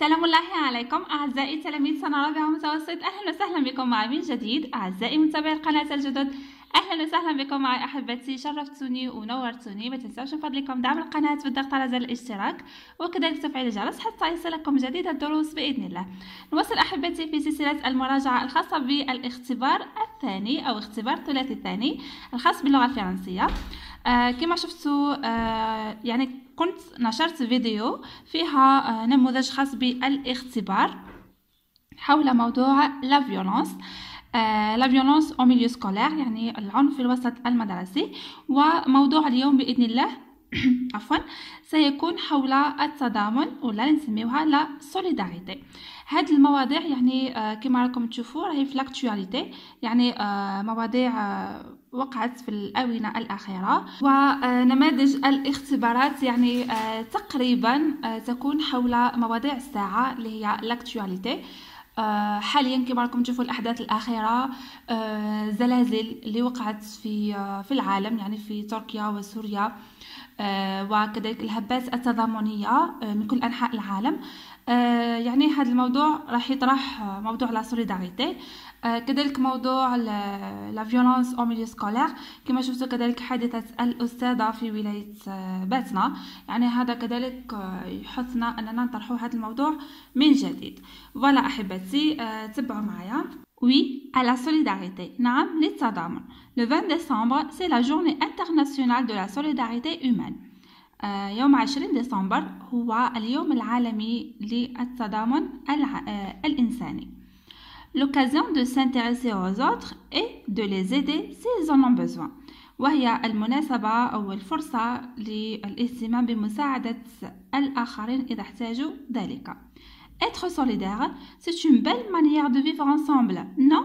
سلام الله عليكم أعزائي تلاميذ سنة رابعة متوسط أهلا وسهلا بكم معي من جديد أعزائي متابعي القناة الجدد أهلا وسهلا بكم معي أحبتي شرفتوني ونورتوني ما تنساوش من فضلكم دعم القناة بالضغط على زر الاشتراك وكذلك تفعيل الجرس حتى يصلكم جديد الدروس بإذن الله نواصل أحبتي في سلسلة المراجعة الخاصة بالاختبار الثاني أو اختبار ثلاثي الثاني الخاص باللغة الفرنسية آه كما شفتوا آه يعني كنت نشرت فيديو فيها آه، نموذج خاص بالاختبار حول موضوع لا فيولونس آه لا فيولونس او ميليو سكولير يعني العنف في الوسط المدرسي وموضوع اليوم باذن الله عفوا سيكون حول التضامن ولا نسميوها لا سوليداريتي هاد المواضيع يعني آه، كما راكم تشوفوا راهي في لاكتواليتي يعني آه، مواضيع آه، وقعت في الآونة الأخيرة ونماذج الاختبارات يعني تقريبا تكون حول مواضيع الساعة اللي هي لاكتواليتي حاليا كما راكم تشوفوا الاحداث الاخيره زلازل اللي وقعت في في العالم يعني في تركيا وسوريا آه، وكذلك الهبات التضامنية آه، من كل أنحاء العالم آه، يعني هذا الموضوع راح يطرح موضوع لا سوليداريتي كذلك موضوع لا فيولونس او ميليو سكولير كما شفتوا كذلك حادثه الاستاذه في ولايه باتنا يعني هذا كذلك يحثنا اننا نطرحوا هذا الموضوع من جديد فوالا احبتي تبعوا معايا Oui à la solidarité. Le 20 décembre, c'est la journée internationale de la solidarité humaine. يوم 20 ديسمبر هو اليوم العالمي للتضامن الإنساني. L'occasion de s'intéresser aux autres et de les aider s'ils en ont besoin. وهي المناسبة أو الفرصة للاهتمام بمساعدة الآخرين إذا احتاجوا ذلك. être solidaire c'est une belle manière de vivre ensemble non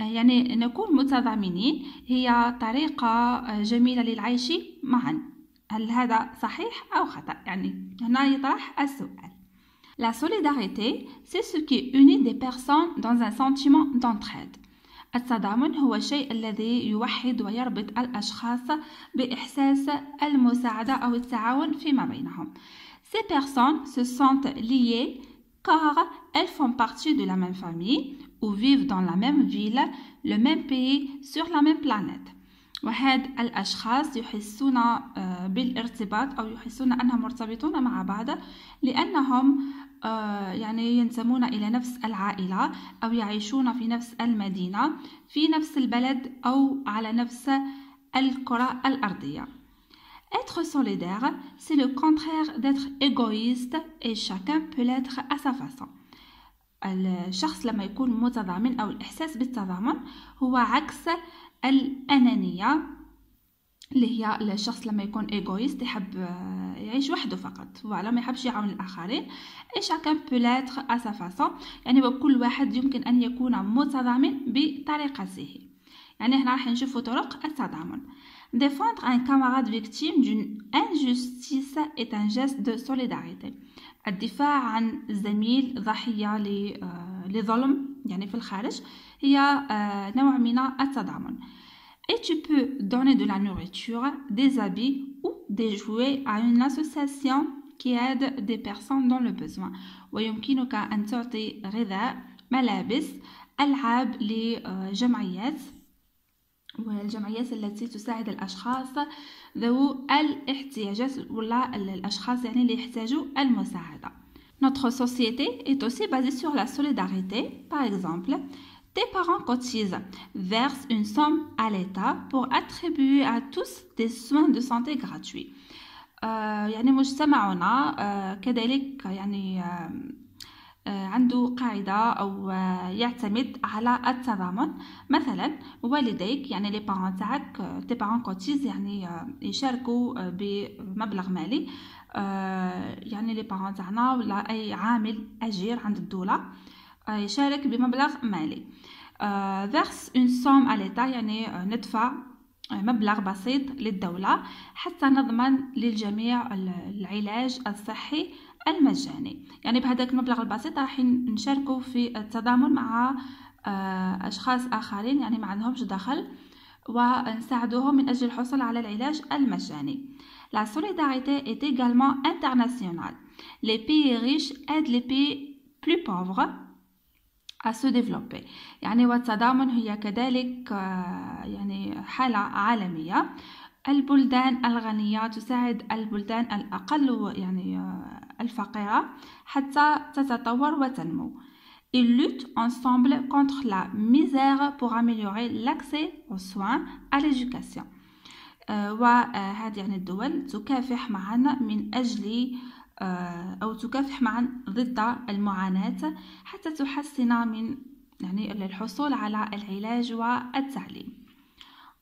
يعني نكون متضامنين هي طريقة جميلة للعيش معا هل هذا صحيح أو خطأ يعني هنا يطرح السؤال La solidarité, c'est ce qui unit des personnes dans un sentiment d'entraide. التضامن هو الشيء الذي يوحد ويربط الأشخاص بإحساس المساعدة أو التعاون فيما بينهم. Ces personnes se sentent liées car elles font partie de la même famille ou vivent dans la même ville, le même pays, sur la même planète. وهاد الأشخاص يحسون آه، بالارتباط أو يحسون أنهم مرتبطون مع بعض لأنهم آه، يعني ينتمون إلى نفس العائلة أو يعيشون في نفس المدينة في نفس البلد أو على نفس الكرة الأرضية Être solidaire, c'est le contraire d'être égoïste et chacun peut l'être à sa façon. الشخص لما يكون متضامن أو الإحساس بالتضامن هو عكس الأنانية اللي هي الشخص لما يكون ايغويست يحب آه، يعيش وحده فقط فوالا ما يحبش يعاون الاخرين اي شاكان بو لاتر يعني وكل واحد يمكن ان يكون متضامن بطريقته يعني هنا راح نشوفوا طرق التضامن Défendre un camarade victime d'une injustice est un geste de solidarité. الدفاع عن زميل ضحية لظلم يعني في الخارج هي نوع من التضامن. Et tu peux donner de la nourriture, des habits ou des jouets à une association qui aide des personnes dans le besoin. ويمكنك أن تعطي غذاء, ملابس, ألعاب لجمعيات والجمعيات التي تساعد الأشخاص ذو الاحتياجات ولا الأشخاص يعني اللي يحتاجوا المساعدة Notre société est aussi basée sur la solidarité. Par exemple, tes parents cotisent, versent une somme à l'État pour attribuer à tous des soins de santé gratuits. Euh, يعني مجتمعنا euh، كذلك يعني euh، آه، عنده قاعدة أو آه، يعتمد على التضامن مثلا والديك يعني لي بارون تاعك تي بارون كوتيز يعني آه، يشاركوا بمبلغ مالي يعني لي بارون تاعنا ولا أي عامل أجير عند الدولة يشارك بمبلغ مالي verse اون سوم على l'État يعني ندفع مبلغ بسيط للدولة حتى نضمن للجميع العلاج الصحي المجاني يعني بهذاك المبلغ البسيط راح نشاركوا في التضامن مع آه، أشخاص آخرين يعني ما عندهمش دخل ونساعدوهم من أجل الحصول على العلاج المجاني لا solidarité est également internationale. Les pays riches aident les pays plus pauvres à se développer. يعني والتضامن هي كذلك آه، يعني حالة عالمية البلدان الغنية تساعد البلدان الأقل يعني آه، الفقيرة حتى تتطور وتنمو Ils luttent ensemble contre la misère pour améliorer l'accès aux soins, à l'éducation. وهذه euh, euh, يعني الدول تكافح معا من أجل آه، أو تكافح معا ضد المعاناة حتى تحسن من يعني الحصول على العلاج والتعليم.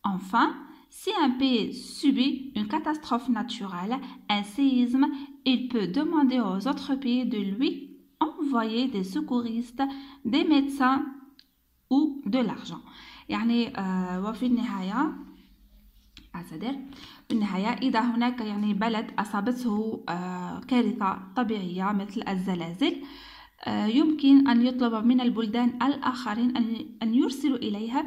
Enfin, si un pays subit une catastrophe naturelle, un séisme, il peut demander aux autres pays de lui envoyer des secouristes, des médecins ou de l'argent. يعني وفي النهاية أعتذر في النهاية إذا هناك يعني بلد أصابته آه كارثة طبيعية مثل الزلازل آه يمكن أن يطلب من البلدان الآخرين أن يرسلوا إليها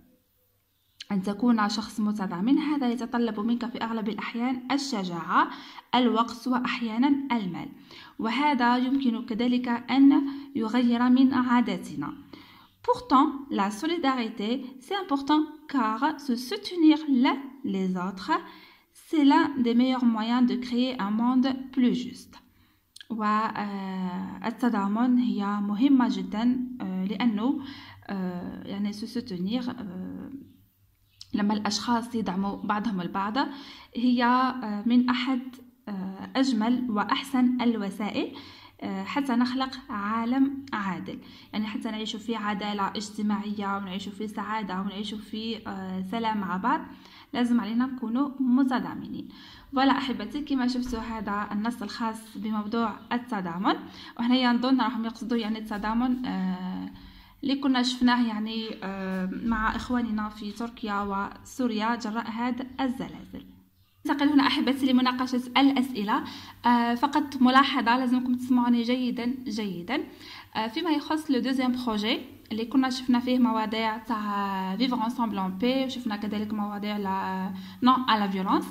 أن تكون شخص من هذا يتطلب منك في أغلب الأحيان الشجاعة الوقت وأحيانا المال وهذا يمكن كذلك أن يغير من عاداتنا Pourtant, la solidarité, c'est important car se soutenir l'un les autres, c'est l'un des meilleurs moyens de créer un monde plus juste. والتضامن هي مهمة جدا لأنه يعني se soutenir لما الأشخاص يدعموا بعضهم البعض هي آه، من أحد آه، أجمل وأحسن الوسائل آه، حتى نخلق عالم عادل يعني حتى نعيش في عدالة اجتماعية ونعيش في سعادة ونعيش في سلام مع بعض لازم علينا نكون متضامنين فوالا احبتي كما شفتوا هذا النص الخاص بموضوع التضامن وهنايا نظن راهم يقصدوا يعني التضامن آه اللي كنا شفناه يعني آه، مع إخواننا في تركيا وسوريا جراء هذا الزلازل ننتقل هنا أحبتي لمناقشة الأسئلة آه، فقط ملاحظة لازمكم تسمعوني جيدا جيدا آه، فيما يخص لو دوزيام بروجي اللي كنا شفنا فيه مواضيع تاع فيفر انسامبل اون بي وشفنا كذلك مواضيع لا نون على فيولونس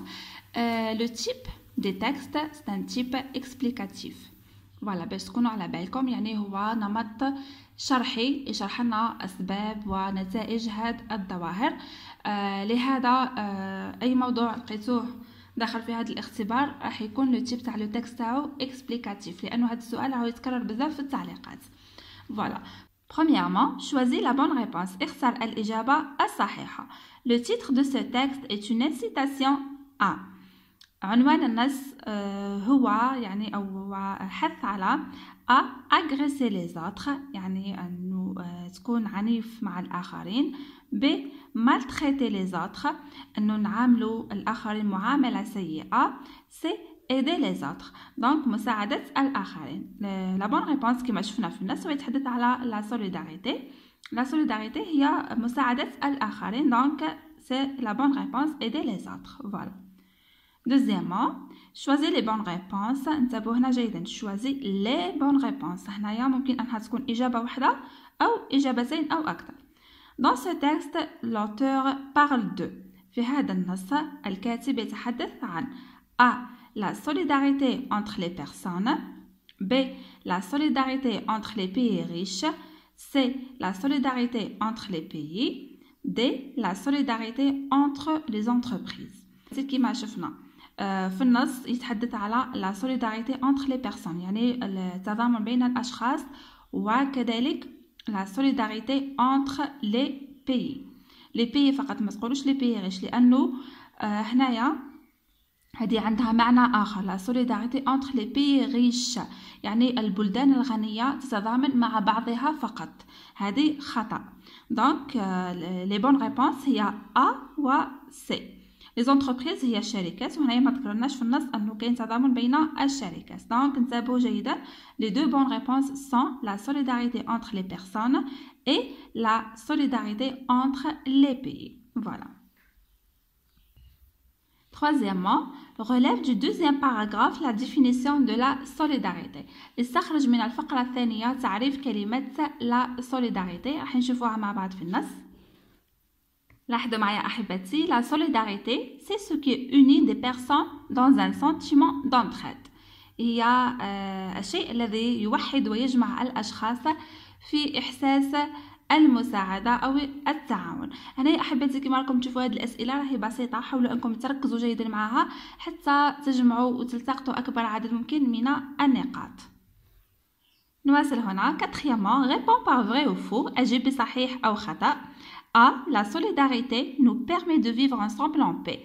لو تيب دي تكست ستان تيب اكسبليكاتيف فوالا باش تكونوا على بالكم يعني هو نمط شرحي يشرح لنا اسباب ونتائج هاد الظواهر آه لهذا آه اي موضوع لقيتوه داخل في هذا الاختبار راح يكون لو تيب تاع لو تيكست تاعو اكسبليكاتيف لانه هذا السؤال راه يتكرر بزاف في التعليقات فوالا Premièrement, choisis la bonne réponse. اختار الإجابة الصحيحة. Le titre de ce texte est une incitation à عنوان النص آه، هو يعني أو هو حث على أ لي يعني أنه آه، تكون عنيف مع الآخرين ب مالتريتي لي autres أنه نعاملوا الآخرين معاملة سيئة سي ايدي لي زاتر دونك مساعدة الآخرين لا بون ريبونس كما شفنا في النص هو يتحدث على لا سوليداريتي لا سوليداريتي هي مساعدة الآخرين دونك سي لا بون ريبونس ايدي لي زاتر فوالا voilà. Deuxièmement, les les bonnes réponses les هنا جيدا Dans ce texte, l'auteur parle de A. La solidarité entre les personnes B. La solidarité entre les pays riches C. La solidarité entre les pays D. La solidarité entre les entreprises C'est ce qui m'a في النص يتحدث على لا سوليداريتي entre لي بيرسون يعني التضامن بين الأشخاص وكذلك لا سوليداريتي entre لي بي لي بي فقط ما تقولوش لي بي غير لانه آه، هنايا هذه عندها معنى اخر لا سوليداريتي اونتر لي بي ريش يعني البلدان الغنيه تتضامن مع بعضها فقط هذه خطا دونك لي بون ريبونس هي ا و سي Les entreprises sont les entreprises, on va y mettre le nom sur le nom. Alors qu'est-ce qu'on peut dire entre les entreprises Donc, c'est beau, c'est bien. Les deux bonnes réponses sont la solidarité entre les personnes et la solidarité entre les pays. Voilà. Troisièmement, relève du deuxième paragraphe la définition de la solidarité. Les sacrés journalistes français, il y arrive qu'ils mettent la solidarité. Allez, on se voit à ma bague dans le nom. لاحظوا معايا أحبتي لا سوليداريتي سي سو كي اوني دي بيرسون دون ان سنتيمون دونتريد هي الشيء الذي يوحد ويجمع الأشخاص في إحساس المساعدة أو التعاون هنا أحبتي كما راكم تشوفوا هذه الأسئلة راهي بسيطة حاولوا أنكم تركزوا جيدا معها حتى تجمعوا وتلتقطوا أكبر عدد ممكن من النقاط نواصل هنا كاتخيامون ريبون باغ فري أو فو أجيب بصحيح أو خطأ أ La solidarité nous permet de vivre ensemble en paix.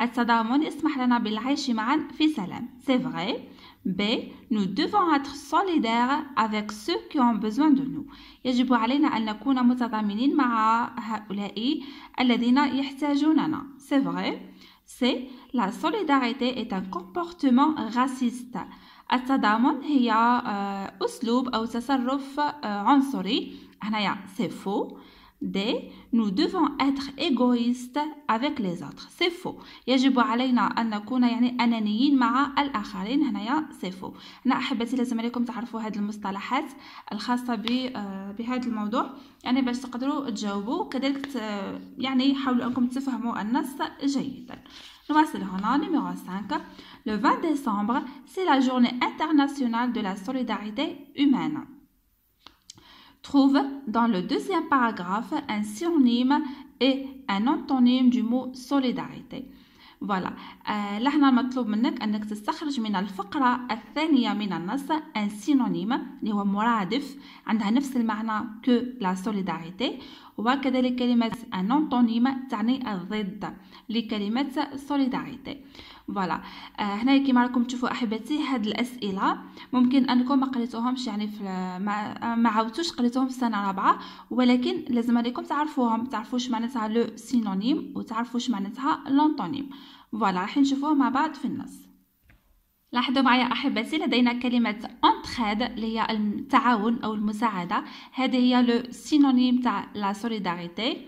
التضامن يسمح لنا بالعيش معا في سلام C'est vrai. B. Nous devons être solidaires avec ceux qui ont besoin de nous. يجب علينا أن نكون متضامنين مع هؤلاء الذين يحتاجوننا. C'est vrai. C. La solidarité est un comportement raciste. التضامن هي أسلوب أو تصرف عنصري. هنايا سي فو. D nous devons être égoïstes avec les autres c'est faux يجب علينا أن نكون يعني أنانيين مع الآخرين هنايا سي فو أنا أحبتي لازم عليكم تعرفوا هذه المصطلحات الخاصة بهذا الموضوع يعني باش تقدروا تجاوبوا كذلك يعني حاولوا أنكم تفهموا النص جيدا Voici le numéro 5. Le 20 décembre, c'est la journée internationale de la solidarité humaine. trouve dans le deuxième paragraphe un synonyme et un antonyme du mot solidarité. فوالا آه لهنا المطلوب منك انك تستخرج من الفقره الثانيه من النص ان سينونيم اللي هو مرادف عندها نفس المعنى كو لا سوليداريتي وكذلك كلمه ان انتونيم تعني الضد لكلمه سوليداريتي فوالا آه هنا كيما راكم تشوفوا احبتي هاد الاسئله ممكن انكم ما قريتوهمش يعني في ما, عاودتوش قريتوهم في السنه رابعه ولكن لازم عليكم تعرفوهم تعرفوا واش معناتها لو سينونيم وتعرفوا واش معناتها لونطونيم فوالا راح نشوفوه مع بعض في النص لاحظوا معايا احبتي لدينا كلمه انتراد اللي هي التعاون او المساعده هذه هي لو سينونيم تاع لا سوليداريتي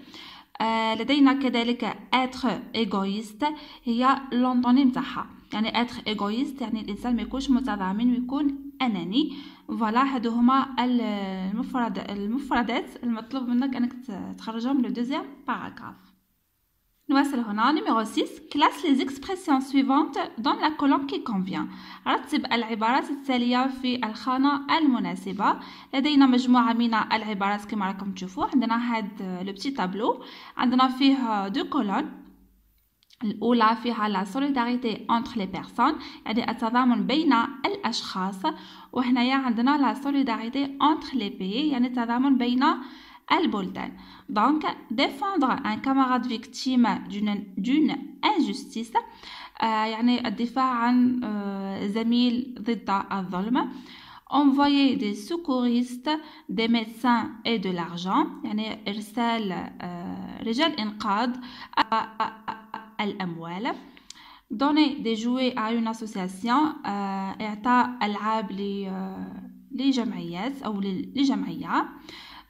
لدينا euh, كذلك être égoïste هي لونطونيم تاعها يعني être égoïste يعني الانسان ما يكونش متضامن ويكون اناني فوالا هادو هما المفرد المفردات المطلوب منك انك تخرجهم لو دوزيام باراغراف نواصل هنا نيميرو 6 كلاس لي expressions سويفونت دون لا كولون كي كونفيان رتب العبارات التالية في الخانة المناسبة لدينا مجموعة من العبارات كما راكم تشوفوا عندنا هاد لو بتي تابلو عندنا فيه دو كولون الأولى فيها لا سوليداريتي أونتخ لي بيرسون يعني التضامن بين الأشخاص وهنايا عندنا لا سوليداريتي أونتخ لي بي يعني التضامن بين al Donc, défendre un camarade victime d'une injustice, euh, yani défendre un euh, zamil dta al envoyer des secouristes, des médecins et de l'argent, yani el-sel euh, regel inqad à donner des jouets à une association, yata al-gab li li jamiyat ou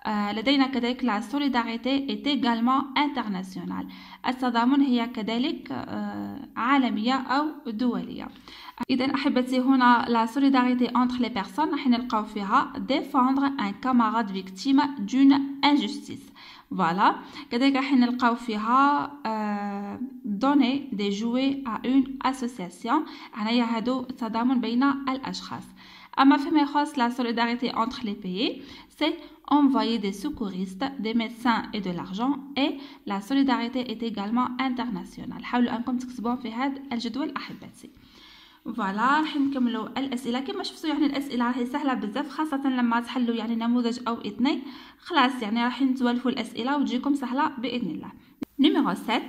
آه، لدينا كذلك لا سوليداريتي ايت ايغالمون انترناسيونال التضامن هي كذلك آه، عالميه او دوليه اذا احبتي هنا لا سوليداريتي انتر لي بيرسون راح نلقاو فيها ديفوندر ان كاماراد فيكتيم دون انجستيس فوالا كذلك راح نلقاو فيها دوني دي جوي ا اون اسوسياسيون هنايا هادو التضامن بين الاشخاص la solidarité entre les pays, c'est envoyer des secouristes, des médecins et de l'argent et la solidarité est également internationale. فوالا راح نكملوا الاسئله كما شفتوا يعني الاسئله راهي سهله بزاف خاصه لما تحلوا يعني نموذج او اثنين خلاص يعني راح نتوالفوا الاسئله وتجيكم سهله باذن الله نيميرو 7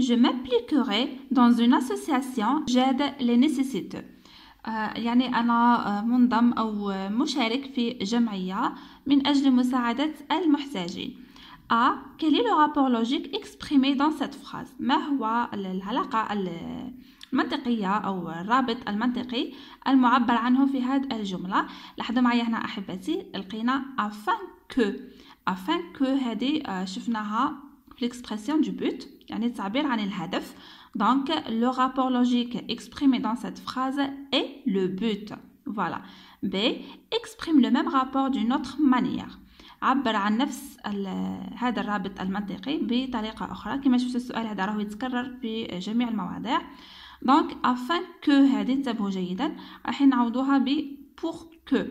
Je m'appliquerai dans une association j'aide les nécessiteux. آه، يعني أنا آه، منضم أو مشارك في جمعية من أجل مساعدة المحتاجين A. آه، quel est le rapport logique exprimé dans cette phrase ما هو العلاقة المنطقية أو الرابط المنطقي المعبر عنه في هذه الجملة لاحظوا معي هنا أحبتي لقينا afin que afin que هذه شفناها في l'expression du but يعني التعبير عن الهدف Donc, le rapport logique exprimé dans cette phrase est le but. Voilà. B exprime le même rapport d'une autre manière. عبر عن نفس هذا الرابط المنطقي بطريقة أخرى كما شفت السؤال هذا راه يتكرر في جميع المواضيع دونك afin que هذه انتبهوا جيدا راح نعوضوها ب pour que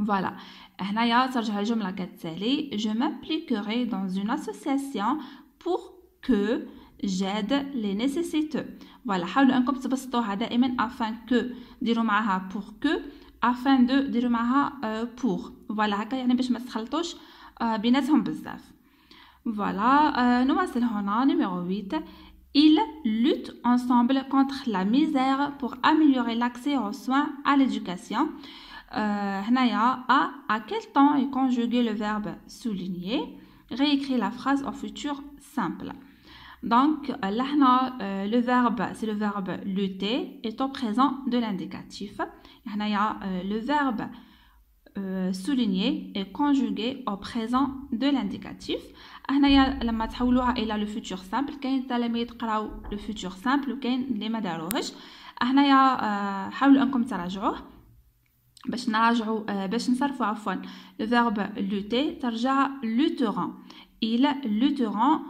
Voilà. هنايا ترجع الجملة كالتالي Je m'impliquerai dans une association pour que J'aide جاد لنيسيسيتو Voilà, حاولوا انكم تبسطوها دائما افان كو ديروا معاها بور كو افان دو ديروا معاها بور euh, Voilà, هكا يعني باش ما تخلطوش euh, بيناتهم بزاف Voilà. نواصل euh, هنا numéro 8 Ils luttent ensemble contre la misère pour améliorer l'accès aux soins à l'éducation. Euh, a à quel temps est conjugué le verbe souligner Réécris la phrase au futur simple. Donc euh, là, euh, le verbe, c'est le verbe lutter est au présent de l'indicatif. Il y a euh, le verbe euh, souligné et conjugué au présent de l'indicatif. هنايا لما تحولوها الى le futur simple كاين التلاميذ قراو le futur simple il y a ما داروهش هنايا حاولوا انكم تراجعوه باش نراجعوا باش نصرفوا عفوا لو verbe lutter ترجع لوتوران الى لوتوران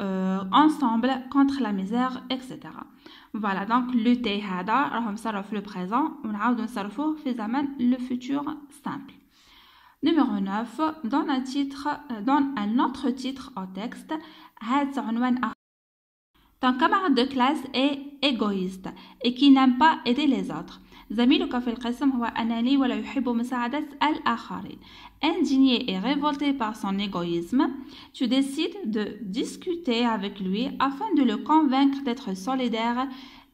euh, ensemble contre la misère, etc. Voilà, donc le thé le présent, on le futur simple. Numéro 9, donne un, titre, euh, donne un autre titre au texte. Ton camarade de classe est égoïste et qui n'aime pas aider les autres. زميلك في القسم هو أناني ولا يحب مساعدة الآخرين. Indigné et révolté par son égoïsme, tu décides de discuter avec lui afin de le convaincre d'être solidaire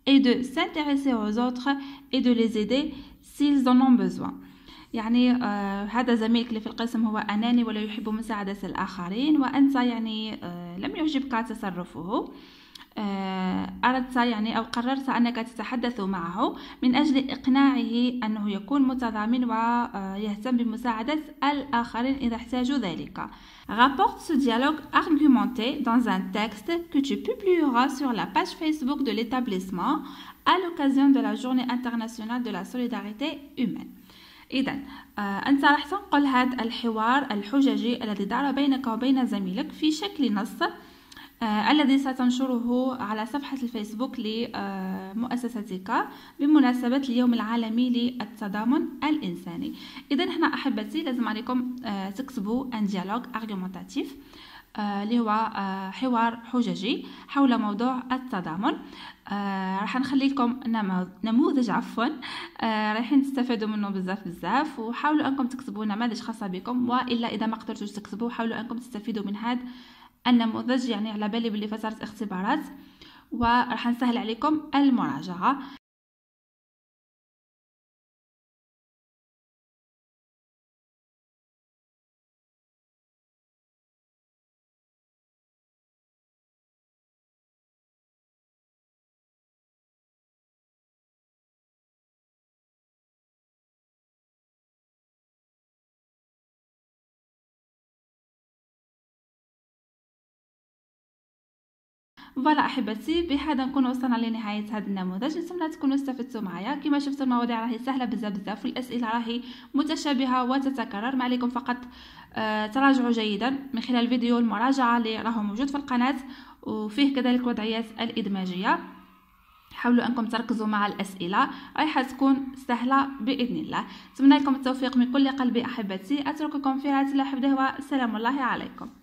et de s'intéresser aux autres et de les aider s'ils en ont besoin. يعني آه هذا زميلك اللي في القسم هو أناني ولا يحب مساعدة الآخرين وأنت يعني آه لم يعجبك تصرفه أردت يعني أو قررت أنك تتحدث معه من أجل إقناعه أنه يكون متضامن ويهتم بمساعدة الآخرين إذا احتاجوا ذلك. Rapporte ce dialogue argumenté dans un texte que tu publieras sur la page Facebook de l'établissement à l'occasion de la Journée internationale de la solidarité humaine. إذا أنت راح تنقل هذا الحوار الحججي الذي دار بينك وبين زميلك في شكل نص آه، الذي ستنشره على صفحة الفيسبوك لمؤسستك بمناسبة اليوم العالمي للتضامن الإنساني إذا نحن أحبتي لازم عليكم آه، تكتبوا ان ديالوج ارغومونتاتيف آه، اللي هو حوار حججي حول موضوع التضامن راح نخلي لكم نموذج عفوا رايحين تستفادوا منه بزاف بزاف وحاولوا انكم تكتبوا نماذج خاصه بكم والا اذا ما قدرتوش تكتبوا حاولوا انكم تستفيدوا من هذا النموذج يعني على بالي بلي فترة اختبارات وراح نسهل عليكم المراجعه فوالا احبتي بهذا نكون وصلنا لنهايه هذا النموذج نتمنى تكونوا استفدتوا معايا كما شفتوا المواضيع راهي سهله بزاف بزاف والاسئله راهي متشابهه وتتكرر ما عليكم فقط آه تراجعوا جيدا من خلال فيديو المراجعه اللي راهو موجود في القناه وفيه كذلك وضعيات الادماجيه حاولوا انكم تركزوا مع الاسئله رايحه تكون سهله باذن الله نتمنى لكم التوفيق من كل قلبي احبتي اترككم في رعايه الله حفظه والسلام الله عليكم